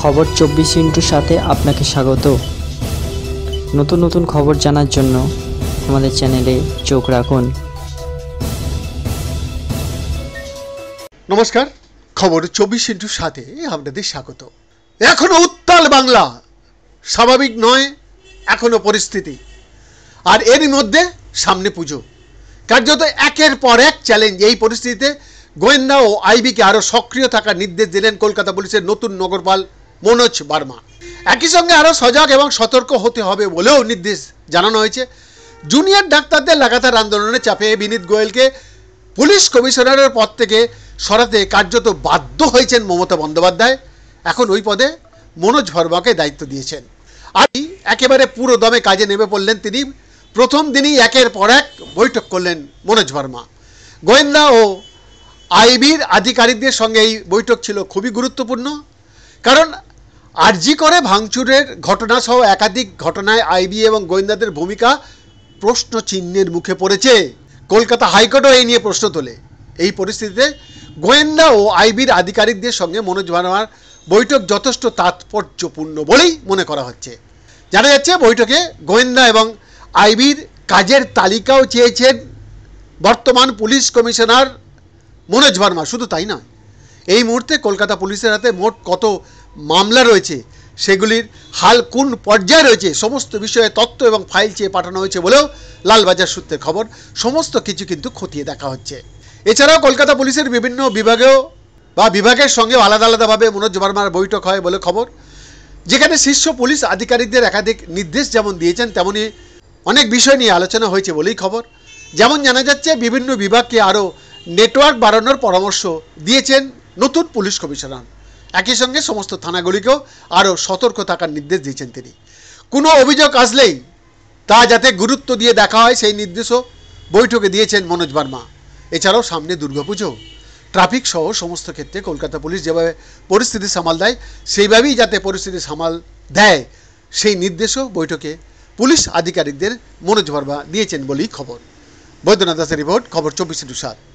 খবর চব্বিশ ইন্টুর সাথে আপনাকে স্বাগত নতুন নতুন খবর জানার জন্য আমাদের চ্যানেলে চোখ রাখুন নমস্কার খবর চব্বিশ ইন্টুর সাথে আপনাদের স্বাগত এখনো উত্তাল বাংলা স্বাভাবিক নয় এখনো পরিস্থিতি আর এর মধ্যে সামনে পুজো কার্যত একের পর এক চ্যালেঞ্জ এই পরিস্থিতিতে গোয়েন্দা ও আইবিকে আরও সক্রিয় থাকার নির্দেশ দিলেন কলকাতা পুলিশের নতুন নগরপাল মনোজ বার্মা একই সঙ্গে আরও সজাগ এবং সতর্ক হতে হবে বলেও নির্দেশ জানানো হয়েছে জুনিয়র ডাক্তারদের লাগাতার আন্দোলনে চাপে বিনীত গোয়েলকে পুলিশ কমিশনারের পদ থেকে সরাতে কার্যত বাধ্য হয়েছেন মমতা বন্দ্যোপাধ্যায় এখন ওই পদে মনোজ ভর্মাকে দায়িত্ব দিয়েছেন আর একেবারে পুরো দমে কাজে নেমে পড়লেন তিনি প্রথম দিনই একের পর এক বৈঠক করলেন মনোজ ভর্মা গোয়েন্দা ও আইবির আধিকারিকদের সঙ্গে এই বৈঠক ছিল খুবই গুরুত্বপূর্ণ কারণ আরজি করে ভাঙচুরের ঘটনাসহ একাধিক ঘটনায় আইবি এবং গোয়েন্দাদের ভূমিকা প্রশ্ন চিহ্নের মুখে পড়েছে কলকাতা হাইকোর্টও এই নিয়ে প্রশ্ন তোলে এই পরিস্থিতিতে গোয়েন্দা ও আইবির আধিকারিকদের সঙ্গে মনোজ ভার্মার বৈঠক যথেষ্ট তাৎপর্যপূর্ণ বলেই মনে করা হচ্ছে জানা যাচ্ছে বৈঠকে গোয়েন্দা এবং আইবির কাজের তালিকাও চেয়েছেন বর্তমান পুলিশ কমিশনার মনোজ ভার্মা শুধু তাই নয় এই মুহূর্তে কলকাতা পুলিশের হাতে মোট কত মামলা রয়েছে সেগুলির হাল কোন পর্যায়ে রয়েছে সমস্ত বিষয়ে তথ্য এবং ফাইল চেয়ে পাঠানো হয়েছে বলেও লালবাজার সূত্রের খবর সমস্ত কিছু কিন্তু খতিয়ে দেখা হচ্ছে এছাড়াও কলকাতা পুলিশের বিভিন্ন বিভাগেও বা বিভাগের সঙ্গেও আলাদা আলাদাভাবে মনোজ বর্মার বৈঠক হয় বলে খবর যেখানে শীর্ষ পুলিশ আধিকারিকদের একাধিক নির্দেশ যেমন দিয়েছেন তেমনি অনেক বিষয় নিয়ে আলোচনা হয়েছে বলেই খবর যেমন জানা যাচ্ছে বিভিন্ন বিভাগকে আরও নেটওয়ার্ক বাড়ানোর পরামর্শ দিয়েছেন নতুন পুলিশ কমিশনার একই সঙ্গে সমস্ত থানাগুলিকেও আরও সতর্ক থাকার নির্দেশ দিয়েছেন তিনি কোনো অভিযোগ আসলেই তা যাতে গুরুত্ব দিয়ে দেখা হয় সেই নির্দেশও বৈঠকে দিয়েছেন মনোজ বার্মা এছাড়াও সামনে দুর্গাপুজো ট্রাফিক সহ সমস্ত ক্ষেত্রে কলকাতা পুলিশ যেভাবে পরিস্থিতি সামাল দেয় সেইভাবেই যাতে পরিস্থিতি সামাল দেয় সেই নির্দেশও বৈঠকে পুলিশ আধিকারিকদের মনোজ বার্মা দিয়েছেন বলেই খবর বৈদ্যনাথ দাসের রিপোর্ট খবর চব্বিশ সাত